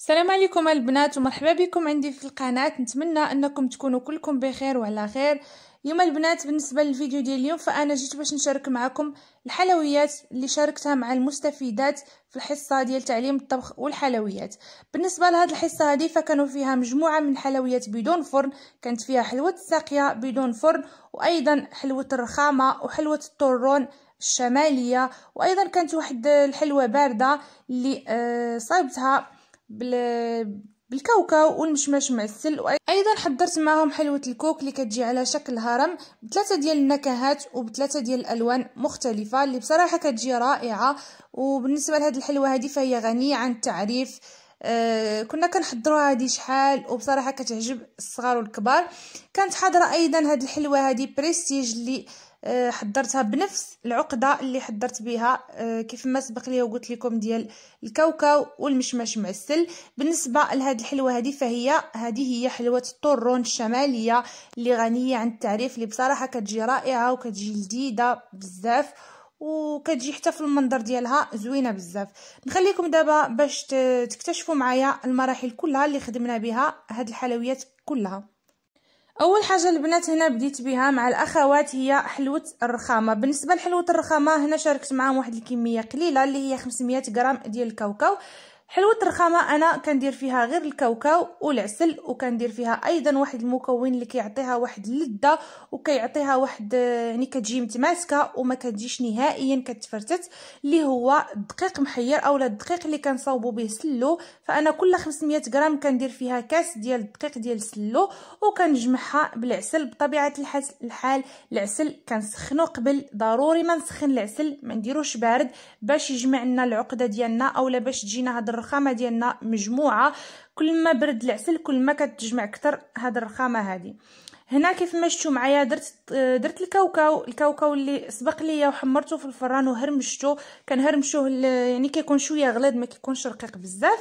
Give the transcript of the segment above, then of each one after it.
السلام عليكم البنات ومرحبا بكم عندي في القناه نتمنى انكم تكونوا كلكم بخير وعلى خير اليوم البنات بالنسبه للفيديو ديال اليوم فانا جيت باش نشارك معكم الحلويات اللي شاركتها مع المستفيدات في الحصه ديال تعليم الطبخ والحلويات بالنسبه لهاد الحصه هذه فكانوا فيها مجموعه من الحلويات بدون فرن كانت فيها حلوه الساقيه بدون فرن وايضا حلوه الرخامه وحلوه الطرون الشماليه وايضا كانت واحد الحلوه بارده اللي آه، صايبتها بال بالكاوكاو والمشمش مع السل وايضا حضرت معهم حلوه الكوك اللي كتجي على شكل هرم بثلاثه ديال النكهات وبثلاثه ديال الالوان مختلفه اللي بصراحه كتجي رائعه وبالنسبه لهاد الحلوه هذه فهي غنيه عن التعريف آه كنا كنحضروها هادي شحال وبصراحه كتعجب الصغار والكبار كانت حاضره ايضا هاد الحلوه هادي بريستيج اللي آه آه، حضرتها بنفس العقده اللي حضرت بها آه، كيف ما سبق لي وقلت لكم ديال الكاوكاو والمشمش معسل بالنسبه لهاد الحلوه هذه فهي هذه هي حلوه الطرون الشماليه اللي غنيه عن التعريف اللي بصراحه كتجي رائعه وكتجي لذيذه بزاف وكتجي حتى في المنظر ديالها زوينه بزاف نخليكم دابا باش تكتشفوا معايا المراحل كلها اللي خدمنا بها هاد الحلويات كلها اول حاجه البنات هنا بديت بها مع الاخوات هي حلوه الرخامه بالنسبه لحلوه الرخامه هنا شاركت معاهم واحد الكميه قليله اللي هي 500 غرام ديال الكاوكاو حلوة الرخامة أنا كندير فيها غير الكاوكاو والعسل وكندير فيها أيضا واحد المكون اللي كيعطيها واحد اللذة وكيعطيها واحد آه، يعني كتجي متماسكة وما كتجيش نهائيا كتفرتت اللي هو الدقيق محير أولا الدقيق اللي كنصاوبو به سلو فأنا كل 500 غرام كندير فيها كاس ديال الدقيق ديال سلو وكنجمعها بالعسل بطبيعة الحال العسل كنسخنو قبل ضروري ما نسخن العسل ما نديروش بارد باش يجمع لنا العقدة ديالنا أولا باش تجينا هاد الرخامه ديالنا مجموعه كل ما برد العسل كل ما كتجمع اكثر هاد الرخامه هادي هنا كيف ما شفتوا معايا درت درت الكاوكاو الكاوكاو اللي سبق ليا وحمرته في الفران وهرمشته كنهرمشوه يعني كيكون شويه غليظ ما كيكونش رقيق بزاف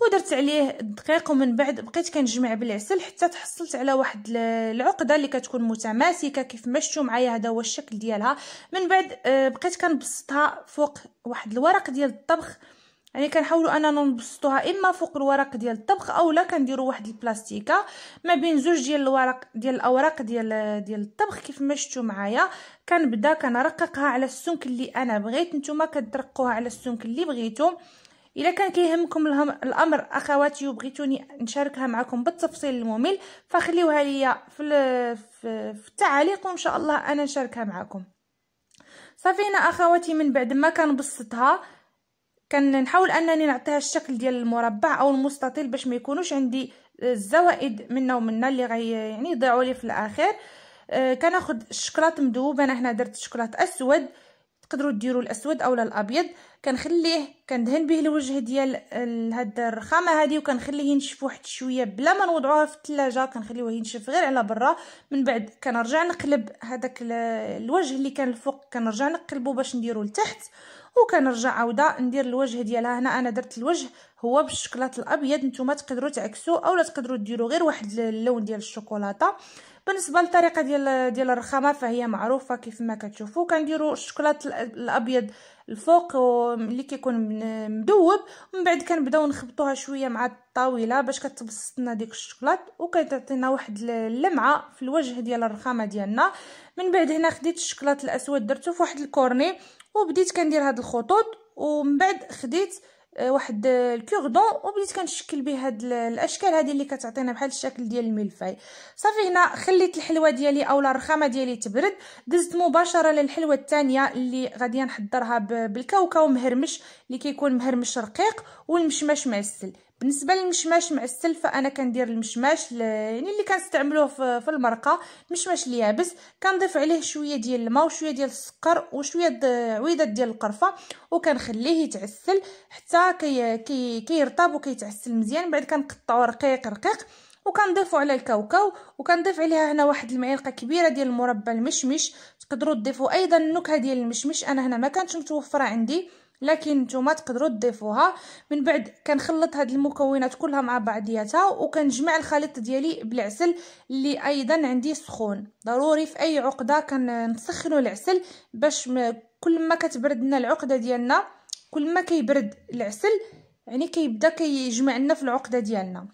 ودرت عليه الدقيق ومن بعد بقيت كنجمع بالعسل حتى تحصلت على واحد العقده اللي كتكون متماسكه كيف ما شفتوا معايا هذا هو الشكل ديالها من بعد آه، بقيت كنبسطها فوق واحد الورق ديال الطبخ يعني كنحاولوا اننا نبسطوها اما فوق الورق ديال الطبخ اولا كنديروا واحد البلاستيكه ما بين زوج ديال الورق ديال الاوراق ديال ديال الطبخ كيف ما شفتوا معايا كنبدا كنرققها على السمك اللي انا بغيت نتوما كترقوها على السمك اللي بغيتو الا كان كيهمكم الامر اخواتي وبغيتوني نشاركها معكم بالتفصيل الممل فخليوها ليا في, في التعاليق وان شاء الله انا نشاركها معكم صافينا اخواتي من بعد ما كنبسطها كنحاول انني نعطيها الشكل ديال المربع او المستطيل باش ما يكونوش عندي الزوائد منا ومنا اللي غي يعني يضيعوا لي في الاخير أه كناخذ الشكلاط مذوب انا هنا درت شكلاط اسود تقدروا ديروا الاسود اولا الابيض كنخليه كندهن به الوجه ديال هاد الرخامه هادي وكنخليه ينشف واحد شويه بلا ما نوضعوها في الثلاجه كنخليوه ينشف غير على برا من بعد كنرجع نقلب هذاك الوجه اللي كان الفوق كنرجع نقلبه باش نديرو لتحت وكنرجع عاوده ندير الوجه ديالها هنا انا درت الوجه هو بالشكلاط الابيض نتوما تقدروا تعكسوه اولا تقدروا ديروا غير واحد اللون ديال الشوكولاته بالنسبه للطريقه ديال ديال الرخامه فهي معروفه كيف ما كتشوفوا كنديروا الشوكولاط الابيض الفوق اللي كيكون مدوب ومن بعد كنبداو نخبطوها شويه مع الطاوله باش كتبسط لنا ديك الشوكولاط وكتعطينا واحد اللمعه في الوجه ديال الرخامه ديالنا من بعد هنا خديت الشوكولاط الاسود درته في واحد الكورني وبديت كندير هاد الخطوط ومن بعد خديت آه، واحد آه، الكوردون وبديت كنشكل به هاد الاشكال هذه اللي كتعطينا بحال الشكل ديال الملفاي صافي هنا خليت الحلوه ديالي اولا الرخامه ديالي تبرد دزت مباشره للحلوه الثانيه اللي غادي نحضرها بالكاوكاو مهرمش اللي كيكون مهرمش رقيق والمشمش معسل بالنسبه للمشماش مع السلفه انا كندير المشماش يعني اللي كنستعملوه في المرقه المشماش اليابس كنضيف عليه شويه ديال الماء وشويه ديال السكر وشويه عويدات ديال القرفه وكنخليه يتعسل حتى كي كي وكيتعسل مزيان بعد كنقطعو رقيق رقيق وكنضيفو على الكاوكاو وكنضيف عليها هنا واحد المعلقه كبيره ديال المربى المشمش تقدروا تضيفوا ايضا النكهه ديال المشمش انا هنا ما كانتش متوفره عندي لكن نتوما تقدروا تضيفوها من بعد كنخلط هاد المكونات كلها مع بعضياتها وكنجمع الخليط ديالي بالعسل اللي ايضا عندي سخون ضروري في اي عقده كنسخنوا العسل باش كل ما كتبرد لنا العقده ديالنا كل ما كيبرد العسل يعني كيبدا كيجمع لنا في العقده ديالنا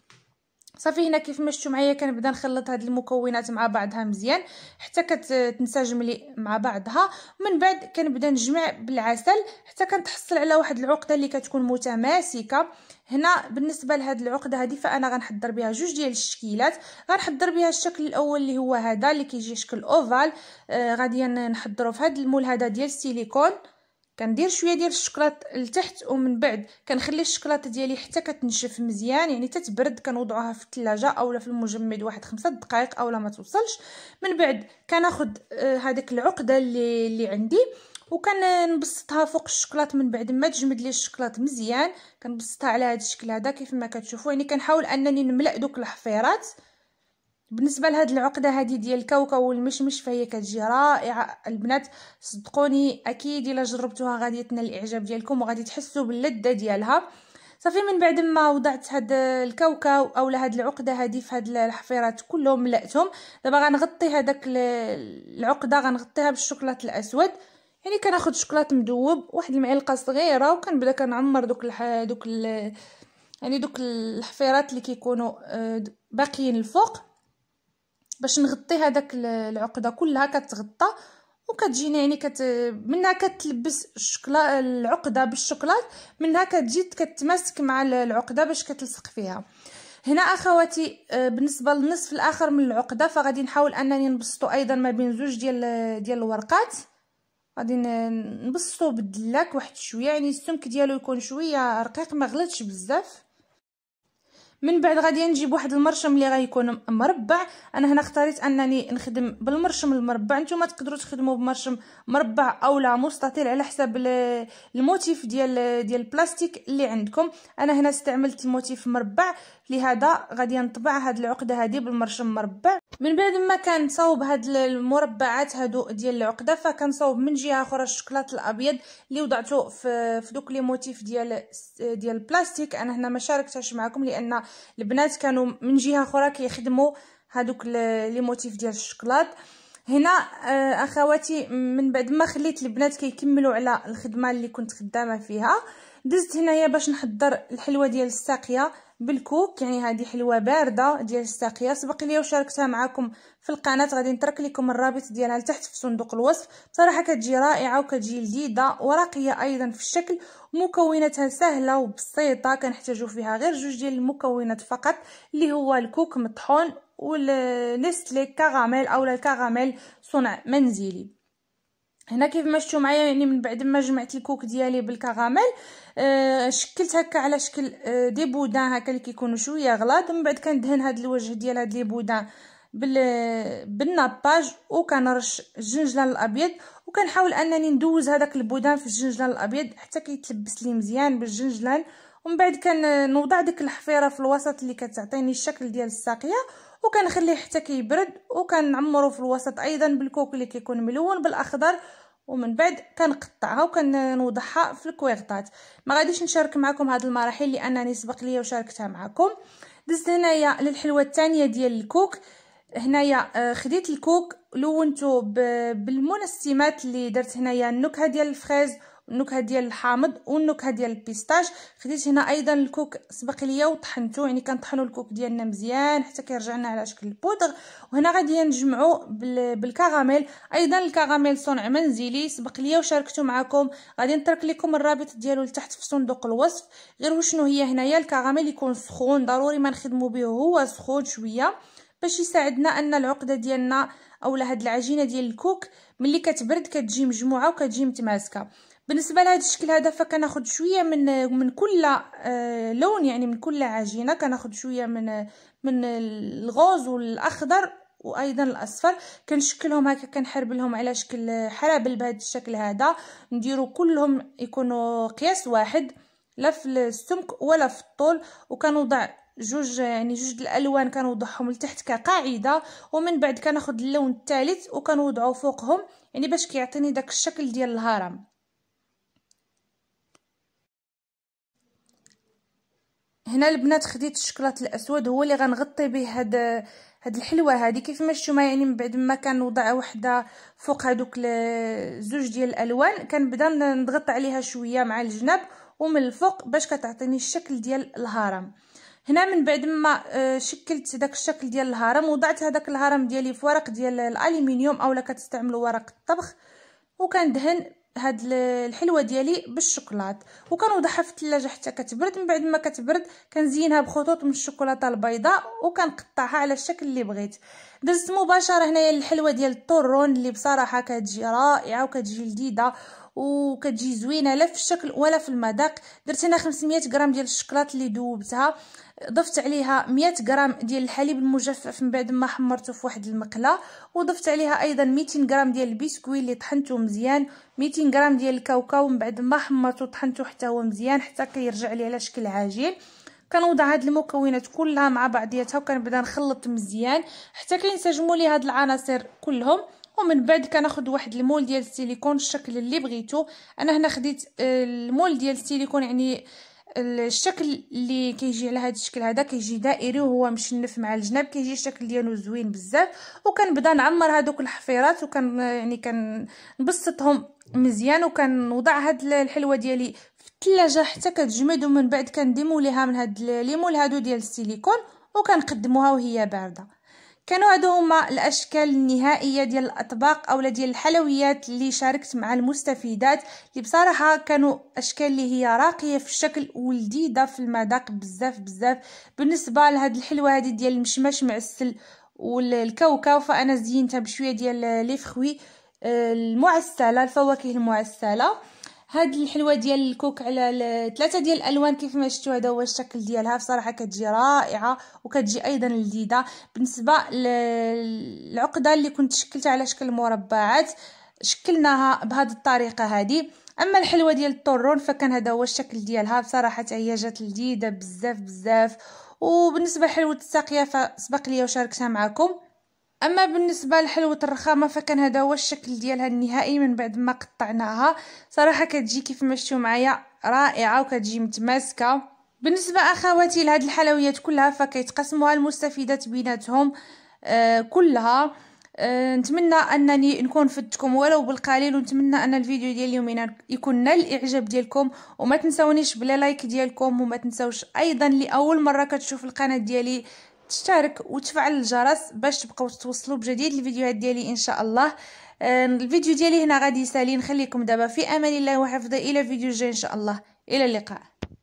صافي هنا كيف ما شفتوا معايا كنبدا نخلط هاد المكونات مع بعضها مزيان حتى كتنسجم لي مع بعضها من بعد كنبدا نجمع بالعسل حتى كنتحصل على واحد العقده اللي كتكون متماسكه هنا بالنسبه لهاد العقده هذه فانا غنحضر بها جوج ديال الشكيلات غنحضر بها الشكل الاول اللي هو هذا اللي كيجي شكل اوفال آه غادي نحضرو في هاد المول هذا ديال السيليكون كندير شويه ديال الشكلاط لتحت ومن بعد كنخلي الشكلاط ديالي حتى كتنشف مزيان يعني تتبرد كنوضعوها في الثلاجه اولا في المجمد واحد خمسة دقائق اولا ما توصلش من بعد كناخد هذيك آه، العقده اللي اللي عندي وكنبسطها فوق الشكلاط من بعد ما تجمد لي الشكلاط مزيان كنبسطها على هذا الشكل هذا كيف ما كتشوفوا يعني كنحاول انني نملا دوك الحفيرات بالنسبه لهاد العقده هادي ديال الكاوكاو والمشمش فهي كتجي رائعه البنات صدقوني اكيد الا جربتوها غادي تنال الاعجاب ديالكم وغادي تحسوا باللذه ديالها صافي من بعد ما وضعت هاد الكاوكاو اولا هاد العقده هادي في هاد الحفيرات كلهم ملأتهم دابا غنغطي هذاك العقده غنغطيها بالشوكولاط الاسود يعني كناخذ شوكولاط مذوب واحد المعلقه صغيره وكنبدا كنعمر دوك الح... دوك ال... يعني دوك الحفيرات اللي كيكونوا آه، باقيين الفوق باش نغطي هذاك العقده كلها كتغطى وكتجينا يعني كت منها كتلبس الشكلا العقده بالشوكلاط منها كتجي كتماسك مع العقده باش كتلصق فيها هنا اخواتي آه، بالنسبه للنصف الاخر من العقده فغادي نحاول انني نبسطو ايضا ما بين زوج ديال ديال الورقات غادي نبسطو بالدلاك واحد شويه يعني السمك ديالو يكون شويه رقيق ما غلطش بزاف من بعد غادي نجيب واحد المرشم اللي غيكون مربع انا هنا اختاريت انني نخدم بالمرشم المربع نتوما تقدروا تخدموا بمرشم مربع او لا مستطيل على حسب الموتيف ديال ديال البلاستيك اللي عندكم انا هنا استعملت الموتيف مربع لهذا غادي نطبع هاد العقده هادي بالمرشم مربع من بعد ما كنصاوب هاد المربعات هادو ديال العقده فكنصاوب من جهه اخرى الشكلاط الابيض اللي وضعته في في دوك لي موتيف ديال ديال البلاستيك انا هنا ما شاركتهاش معكم لان البنات كانوا من جهه اخرى كيخدموا هادوك لي موتيف ديال الشكلاط هنا آه، اخواتي من بعد ما خليت البنات كيكملوا على الخدمه اللي كنت خدامه فيها دزت هنايا باش نحضر الحلوه ديال الساقيه بالكوك يعني هذه حلوه بارده ديال الساقيه سبق لي وشاركتها معكم في القناه غادي نترك لكم الرابط ديالها لتحت في صندوق الوصف بصراحه كتجي رائعه وكتجي لذيذه وراقيه ايضا في الشكل مكوناتها سهله وبسيطه كنحتاجو فيها غير جوج ديال المكونات فقط اللي هو الكوك مطحون والنستلي كاغاميل اولا الكاغاميل صنع منزلي هنا كيف ما شفتوا معايا يعني من بعد ما جمعت الكوك ديالي بالكراميل آه شكلت هكا على شكل آه، دي بودان هكا اللي كيكونوا شويه غلاض من بعد كندهن هذا الوجه ديال هذا لي بودان بال بالناباج وكنرش الجنجلان الابيض وكنحاول انني ندوز هذاك البودان في الجنجلان الابيض حتى كيتلبس لي مزيان بالجنجلان ومن بعد كنوضع ديك الحفيره في الوسط اللي كتعطيني الشكل ديال الساقيه وكنخليه حتى كيبرد وكنعمرو في الوسط ايضا بالكوك اللي كيكون ملون بالاخضر ومن بعد كنقطعها وكنوضعها في الكويغطات ما غاديش نشارك معكم هاد المراحل لانني سبق ليا وشاركتها معكم دزت هنايا للحلوه الثانيه ديال الكوك هنايا آه، خديت الكوك لونته بالمنسمات اللي درت هنايا النكهه ديال الفريز النكهه ديال الحامض والنكهه ديال البيستاج خديت هنا ايضا الكوك سبق ليا وطحنته يعني كنطحنوا الكوك ديالنا مزيان حتى كيرجع لنا على شكل البودغ وهنا غادي نجمعوا بالكراميل ايضا الكراميل صنع منزلي سبق ليا وشاركته معكم غادي نترك لكم الرابط ديالو لتحت في صندوق الوصف غير وشنو هي هنايا الكراميل يكون سخون ضروري ما نخدموا به هو سخون شويه باش يساعدنا ان العقده ديالنا اولا هاد العجينه ديال الكوك ملي كتبرد كتجي مجموعه وكتجي متماسكه بالنسبه لهذا الشكل هذا فكناخذ شويه من من كل آه، لون يعني من كل عجينه كناخذ شويه من من الغوز والاخضر وايضا الاصفر كنشكلهم هكا كنحربلهم على شكل حرابل بهذا الشكل هذا نديرو كلهم يكونوا قياس واحد لا في السمك ولا في الطول وكنوضع جوج يعني جوج الالوان كنوضعهم لتحت كقاعده ومن بعد كناخذ اللون الثالث وكنوضعه فوقهم يعني باش كيعطيني داك الشكل ديال الهرم هنا البنات خديت الشكلاط الاسود هو اللي غنغطي به هاد هاد الحلوه هادي كيف ما شفتوا يعني من بعد ما كنوضع وحده فوق هادوك زوج ديال الالوان كنبدا نضغط عليها شويه مع الجناب ومن الفوق باش كتعطيني الشكل ديال الهرم هنا من بعد ما آه، شكلت داك الشكل ديال الهرم وضعت هذاك الهرم ديالي في ورق ديال الالومنيوم اولا كتستعملوا ورق الطبخ وكندهن هاد الحلوه ديالي بالشوكولات وكنوضعها في الثلاجه حتى كتبرد من بعد ما كتبرد كنزينها بخطوط من الشوكولاته البيضاء وكنقطعها على الشكل اللي بغيت دزت مباشره هنايا الحلوه ديال الطرون اللي بصراحه كتجي رائعه وكتجي لذيذه وكتجي زوينه لا في الشكل ولا في المذاق درت هنا 500 غرام ديال الشكلاط اللي ذوبتها ضفت عليها 100 غرام ديال الحليب المجفف من بعد ما حمرته في واحد المقله وضفت عليها ايضا 200 غرام ديال البسكوي اللي طحنته مزيان 200 غرام ديال الكاوكاو من بعد ما حمرته طحنته حتى هو مزيان حتى كيرجع لي على شكل عجين كنوضع هاد المكونات كلها مع بعضياتها وكنبدا نخلط مزيان حتى كينسجموا لي هاد العناصر كلهم ومن بعد كناخذ واحد المول ديال السيليكون الشكل اللي بغيتو انا هنا خديت آه، المول ديال السيليكون يعني آه، الشكل اللي كيجي على هذا الشكل هذا كيجي دائري وهو مشنف مع الجناب كيجي الشكل ديالو زوين بزاف وكنبدا نعمر هذوك الحفيرات وكن يعني كنبسطهم مزيان وكنوضع هاد الحلوه ديالي في الثلاجه حتى كتجمد ومن بعد كنديمو ليها من هاد ليمول هادو ديال السيليكون وكنقدموها وهي بارده كانوا هادو هما الاشكال النهائيه ديال الاطباق اولا ديال الحلويات اللي شاركت مع المستفيدات اللي بصراحه كانوا اشكال اللي هي راقيه في الشكل ولذيذه في المذاق بزاف بزاف بالنسبه لهاد الحلوه هادي ديال المشمش معسل والكاوكاو فانا زينتها بشويه ديال لي فخوي آه، المعسله الفواكه المعسله هاد الحلوه ديال الكوك على ثلاثه ديال الالوان كيف ما شفتوا هذا هو الشكل ديالها بصراحه كتجي رائعه وكتجي ايضا لذيذه بالنسبه للعقده اللي كنت شكلتها على شكل مربعات شكلناها بهذه الطريقه هذه اما الحلوه ديال الطرون فكان هذا هو الشكل ديالها بصراحه هي جات لذيذه بزاف بزاف وبالنسبه لحلوه الساقيه فسبق لي وشاركتها معكم اما بالنسبه لحلوه الرخامه فكان هذا هو الشكل ديالها النهائي من بعد ما قطعناها صراحه كتجي كيف ما شفتوا معايا رائعه وكتجي متماسكه بالنسبه اخواتي لهاد الحلويات كلها فكيتقسموها المستفيدات بيناتهم آه كلها آه نتمنى انني نكون فدتكم ولو بالقليل ونتمنى ان الفيديو ديال اليوم يكون نال الاعجاب ديالكم وما تنسونيش بلا لايك ديالكم وما تنسوش ايضا لاول مره كتشوف القناه ديالي تشترك وتفعل الجرس باش تبقاو توصلوا بجديد الفيديوهات ديالي ان شاء الله آه، الفيديو ديالي هنا غادي يسالي نخليكم دابا في امان الله وحفظه الى فيديو جاي ان شاء الله الى اللقاء